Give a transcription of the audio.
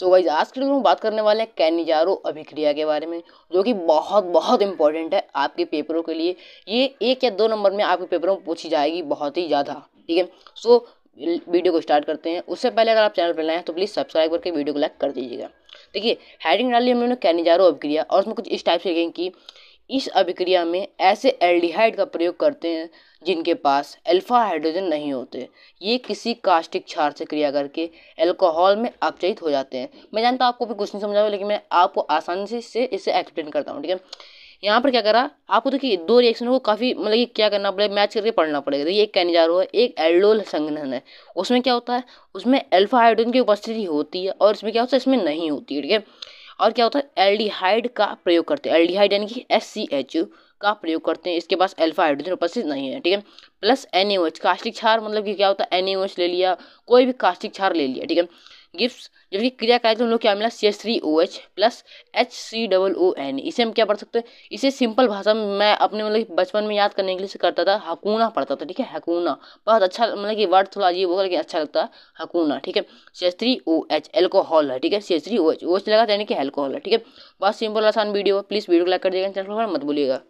सो wise आज के video में बात करने वाले हैं कैनिजारो अभिक्रिया के बारे में जो कि बहुत बहुत इंपॉर्टेंट है आपके पेपरों के लिए ये एक या दो नंबर में आपके पेपरों में पूछी जाएगी बहुत ही ज़्यादा ठीक है सो वीडियो को स्टार्ट करते हैं उससे पहले अगर आप चैनल पर लाएँ तो प्लीज़ सब्सक्राइब करके वीडियो को लाइक कर दीजिएगा देखिए हेडिंग डाली हमने कैनिजारो अभिक्रिया और उसमें कुछ इस टाइप से लिखें कि इस अभिक्रिया में ऐसे एल्डिहाइड का प्रयोग करते हैं जिनके पास अल्फा हाइड्रोजन नहीं होते ये किसी कास्टिक क्षार से क्रिया करके अल्कोहल में अपचयित हो जाते हैं मैं जानता हूँ आपको भी कुछ नहीं समझा हुआ लेकिन मैं आपको आसानी से इसे इसे एक्सप्लेन करता हूँ ठीक है यहाँ पर क्या करा आपको देखिए दो रिएक्शन को काफ़ी मतलब कि क्या करना पड़ेगा मैच करके पढ़ना पड़ेगा देखिए एक कैनिजारो है एक एल्डोल संघन है उसमें क्या होता है उसमें अल्फा हाइड्रोजन की उपस्थिति होती है और इसमें क्या होता है इसमें नहीं होती है ठीक है और क्या होता है एल्डिहाइड का प्रयोग करते हैं एल्डिहाइड यानी कि एस सी एच का प्रयोग करते हैं इसके पास अल्फा हाइड्रोजन उपस्थित नहीं है ठीक है plus N A H caustic क्षार मतलब कि क्या होता है एन ए एच ले लिया कोई भी कास्टिक क्षार ले लिया ठीक है गिप्स जबकि क्रिया का हम लोग क्या मिला C S three O H plus H C double O N इसे हम क्या पढ़ सकते हैं इसे सिंपल भाषा में मैं अपने मतलब बचपन में याद करने के लिए से करता था हकूना पढ़ता था ठीक है हकूना बहुत अच्छा मतलब कि वर्ड थोड़ा अजीब होगा लेकिन अच्छा लगता है हकूना ठीक है C S three O H alcohol है ठीक है C S three O H O H लगा यानी कि एल्कोहल है ठीक है बहुत सिंपल आसान वीडियो है प्लीज़ वीडियो को लाइक कर दिएगा चैनल पर मत बोलिएगा